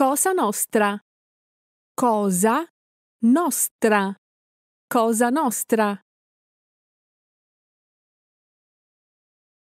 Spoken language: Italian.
Cosa nostra. Cosa nostra. Cosa nostra.